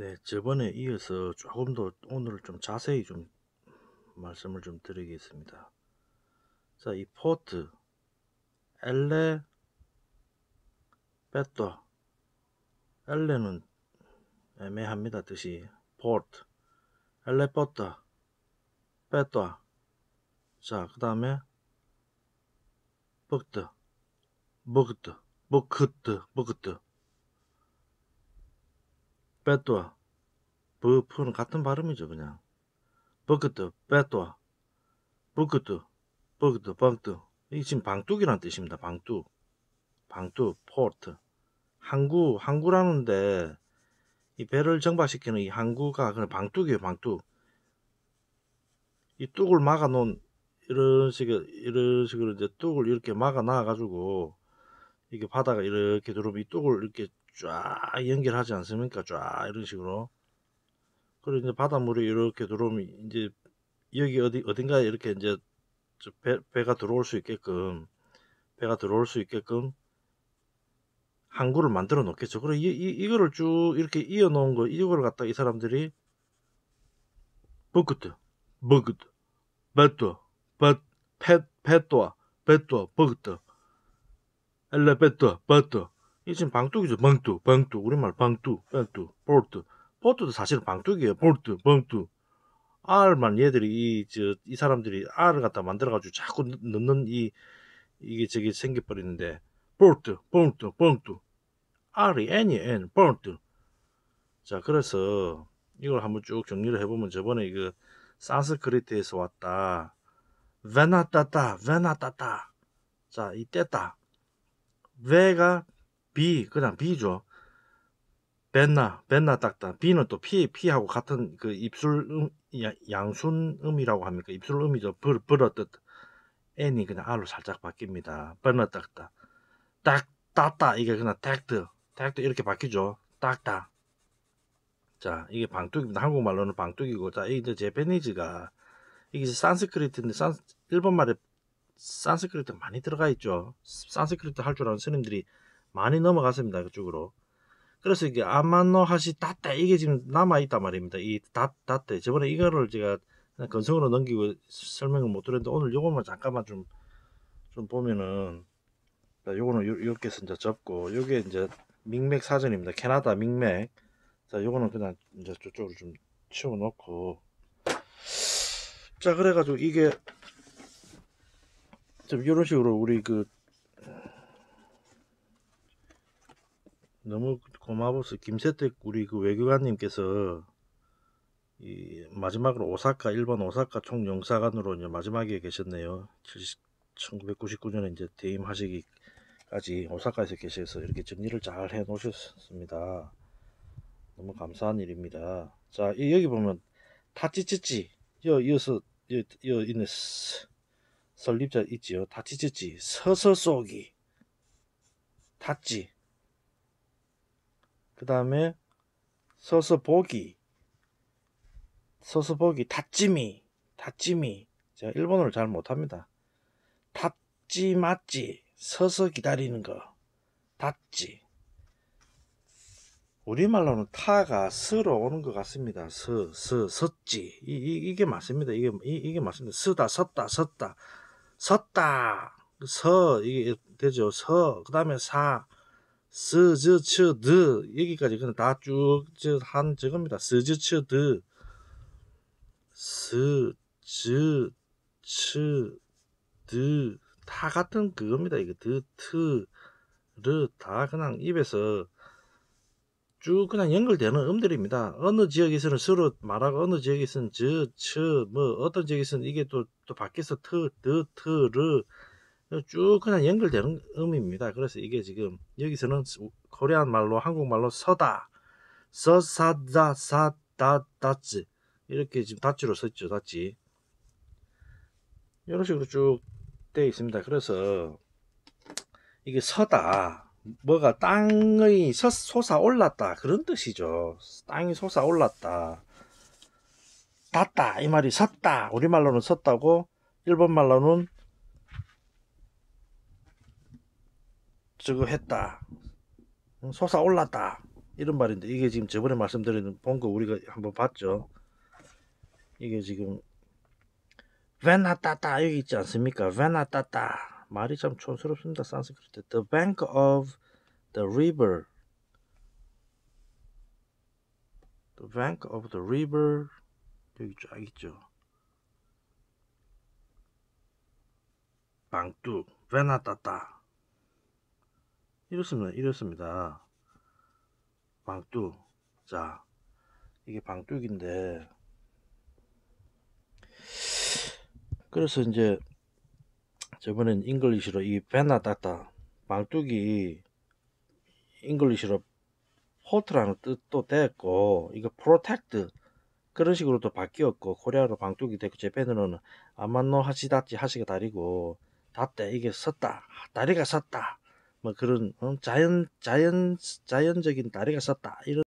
네, 저번에 이어서 조금 더 오늘 좀 자세히 좀 말씀을 좀 드리겠습니다. 자, 이 포트 엘레 뺐다 엘레는 애매합니다. 뜻이 포트 엘레 뻗다 뺐다 자, 그 다음에 뻑트 먹었다 먹었트 먹었다 빼또아 부푸는 같은 발음이죠 그냥 버크트 빼또아 부크트 버크트 방트 이게 지금 방뚜기란 뜻입니다 방뚜방뚜 포트 항구 항구라는데 이 배를 정박시키는 이 항구가 그냥 방뚜기에요방뚜이 뚝을 막아 놓은 이런 식의 이런 식으로 이제 뚝을 이렇게 막아 놔 가지고 이게 바다가 이렇게 들어오면 이 뚝을 이렇게 쫙 연결하지 않습니까? 쫙 이런 식으로. 그리고 이제 바닷물이 이렇게 들어오면 이제 여기 어디 어딘가에 이렇게 이제 배, 배가 들어올 수 있게끔 배가 들어올 수 있게끔 항구를 만들어 놓겠죠. 그리고 이, 이, 이거를 쭉 이렇게 이어 놓은 거 이걸 갖다 이 사람들이 버그트 버그트 베뚜 베페도아 베뚜아 버그트 엘레 베뚜아 베뚜 이 지금 방뚝이죠. 방뚝, 방뚝. 우리말 방뚝, 방뚝, 볼트. 볼트도 사실은 방뚝이에요. 볼트, 방뚝. R만 얘들이 이, 저, 이 사람들이 R을 갖다 만들어가지고 자꾸 넣는 이, 이게 저기 생겨버리는데, 볼트, 볼트, 볼트. R이 N이 N, 볼트. 자, 그래서 이걸 한번 쭉 정리를 해보면 저번에 이거 그 산스크리트에서 왔다. 베나따따, 베나따따. 자, 이떼따 베가 B 그냥 B죠. 벤나 벤나 딱딱 B는 또 P P하고 같은 그 입술 음, 양순음이라고 합니까? 입술음이죠. 불불어듯 N이 그냥 R로 살짝 바뀝니다. 벤나 딱딱 딱 따따 이게 그냥 탁트 탁트 이렇게 바뀌죠. 딱딱 자 이게 방뚝입니다. 한국말로는 방뚝이고 자 이제 제페니즈가 이게 산스크리트인데 산 일본말에 산스크리트 많이 들어가 있죠. 산스크리트 할 줄 아는 스님들이 많이 넘어갔습니다. 그쪽으로. 그래서 이게 아만노 하시 따따 이게 지금 남아있단 말입니다. 이 따, 따따. 저번에 이거를 제가 건성으로 넘기고 설명을 못 드렸는데 오늘 요것만 잠깐만 좀, 좀 보면은 요거는 이렇게 해서 이제 접고 요게 이제 믹맥 사전입니다. 캐나다 믹맥. 자, 요거는 그냥 이제 저쪽으로 좀 치워 놓고 자, 그래 가지고 이게 좀요런 식으로 우리 그 너무 고마워서 김세택 우리 그 외교관님께서 이 마지막으로 오사카 일본 오사카 총영사관으로 이제 마지막에 계셨네요. 70, 1999년에 이제 대임하시기까지 오사카에서 계셔서 이렇게 정리를 잘 해놓으셨습니다. 너무 감사한 일입니다. 자 여기 보면 타치치치 여 이어서 여, 여 있네 설립자 있지요. 타치치치 서서 쏘기 타치 그 다음에 서서 보기 서서 보기 다찜이 다찜이 제가 일본어를 잘 못합니다 닫지 맞지 서서 기다리는 거 닫지 우리말로는 타가 스로 오는 것 같습니다. 서서 섰지. 이, 이, 게 맞습니다. 이게, 이, 게 맞습니다. 쓰다, 섰다, 섰다, 섰다, 그 서, 이게 되죠. 서, 그 다음에 사, 스즈츠드 여기까지 그냥 다쭉 한 저겁니다. 스즈츠드 스즈츠드 다 같은 그겁니다. 이거 드트르 다 그냥 입에서 쭉 그냥 연결되는 음들입니다. 어느 지역에서는 서로 말하고 어느 지역에서는 저, 저, 뭐 어떤 지역에서는 이게 또, 또 밖에서 트, 드, 트, 르쭉 그냥 연결되는 의미입니다 그래서 이게 지금 여기서는 코리안 말로 한국말로 서다 서사다 사다 다찌 이렇게 지금 다찌로 썼죠 다찌 이런 식으로 쭉 되어 있습니다. 그래서 이게 서다 뭐가 땅의 솟아 올랐다 그런 뜻이죠. 땅이 솟아 올랐다. 닿다 이 말이 섰다 우리말로는 섰다고 일본말로는 저거 했다. 솟아 올랐다. 이런 말인데 이게 지금 저번에 말씀드린 본거 우리가 한번 봤죠. 이게 지금 베나따따 여기 있지 않습니까? 베나따따 말이 참 촌스럽습니다. 산스크리트 The bank of the river The bank of the river 여기 쫙 있죠. 방뚝 베나따따 이렇습니다. 이렇습니다. 방뚝. 자, 이게 방뚝인데, 그래서 이제 저번엔 잉글리시로 이 벤나 땄다. 방뚝이 잉글리시로 포트라는 뜻도 됐고, 이거 프로텍트. 그런 식으로 도 바뀌었고, 코리아로 방뚝이 됐고, 제팬으로는 아만노 하시다지 하시가 다리고, 닿대 이게 섰다. 다리가 섰다. 뭐 그런 어? 자연 자연 자연적인 다리가 썼다 이런